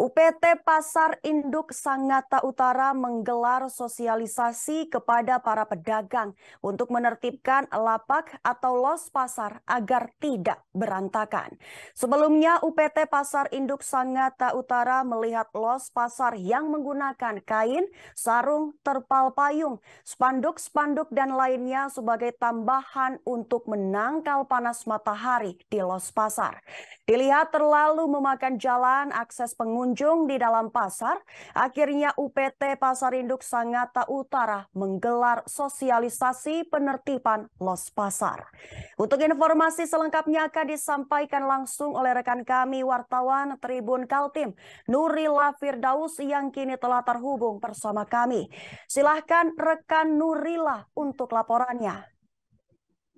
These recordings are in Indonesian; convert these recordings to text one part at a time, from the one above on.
UPT Pasar Induk Sangatta Utara menggelar sosialisasi kepada para pedagang untuk menertibkan lapak atau los pasar agar tidak berantakan. Sebelumnya UPT Pasar Induk Sangatta Utara melihat los pasar yang menggunakan kain, sarung, terpal payung, spanduk-spanduk dan lainnya sebagai tambahan untuk menangkal panas matahari di los pasar. Dilihat terlalu memakan jalan akses pengunjung pengunjung di dalam pasar, akhirnya UPT Pasar Induk Sangatta Utara menggelar sosialisasi penertiban los pasar. Untuk informasi selengkapnya akan disampaikan langsung oleh rekan kami wartawan Tribun Kaltim, Nurila Firdaus yang kini telah terhubung bersama kami. Silahkan rekan Nurila untuk laporannya.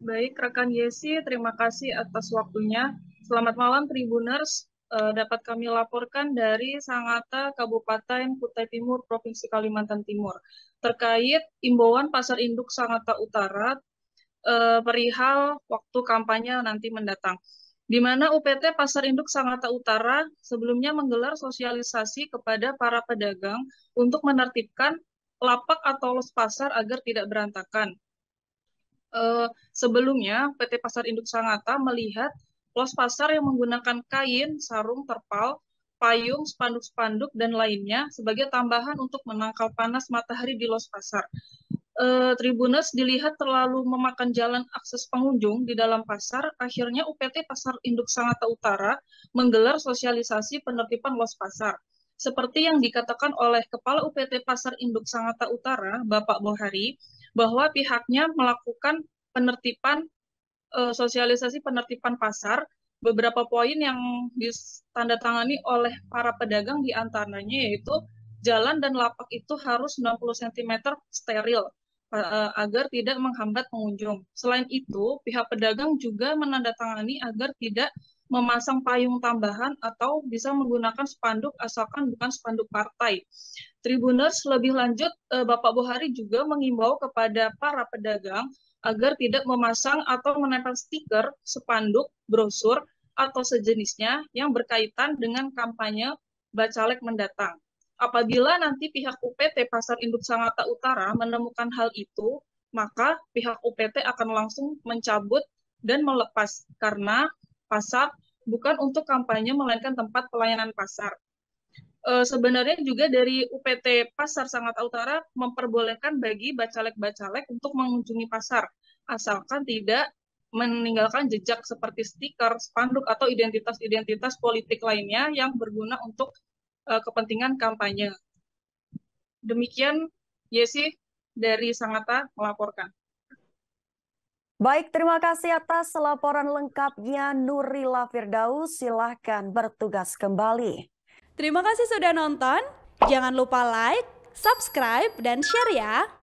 Baik, rekan Yesi, terima kasih atas waktunya. Selamat malam Tribuners uh, dapat kami laporkan dari Sangatta Kabupaten Kutai Timur Provinsi Kalimantan Timur terkait imbauan pasar induk Sangatta Utara uh, perihal waktu kampanye nanti mendatang di mana UPT Pasar Induk Sangatta Utara sebelumnya menggelar sosialisasi kepada para pedagang untuk menertibkan lapak atau los pasar agar tidak berantakan. Eh, sebelumnya, PT Pasar Induk Sangatta melihat Los pasar yang menggunakan kain, sarung, terpal, payung, spanduk-spanduk, dan lainnya sebagai tambahan untuk menangkal panas matahari di los pasar. E, eh, tribunes dilihat terlalu memakan jalan akses pengunjung di dalam pasar, akhirnya UPT Pasar Induk Sangatta Utara menggelar sosialisasi penertiban los pasar. Seperti yang dikatakan oleh Kepala UPT Pasar Induk Sangatta Utara, Bapak Bohari, bahwa pihaknya melakukan penertiban uh, sosialisasi penertiban pasar beberapa poin yang ditandatangani oleh para pedagang di antaranya yaitu jalan dan lapak itu harus 90 cm steril uh, agar tidak menghambat pengunjung. Selain itu, pihak pedagang juga menandatangani agar tidak memasang payung tambahan atau bisa menggunakan spanduk asalkan bukan spanduk partai. Tribuners lebih lanjut eh, Bapak Bohari juga mengimbau kepada para pedagang agar tidak memasang atau menempel stiker, spanduk, brosur atau sejenisnya yang berkaitan dengan kampanye Bacalek mendatang. Apabila nanti pihak UPT Pasar Induk Sangatta Utara menemukan hal itu, maka pihak UPT akan langsung mencabut dan melepas karena pasar bukan untuk kampanye melainkan tempat pelayanan pasar. E, sebenarnya juga dari UPT Pasar Sangat Utara memperbolehkan bagi bacalek-bacalek untuk mengunjungi pasar, asalkan tidak meninggalkan jejak seperti stiker, spanduk, atau identitas-identitas politik lainnya yang berguna untuk e, kepentingan kampanye. Demikian Yesi dari Sangatta melaporkan. Baik, terima kasih atas laporan lengkapnya Nurila Firdaus. Silahkan bertugas kembali. Terima kasih sudah nonton. Jangan lupa like, subscribe, dan share ya.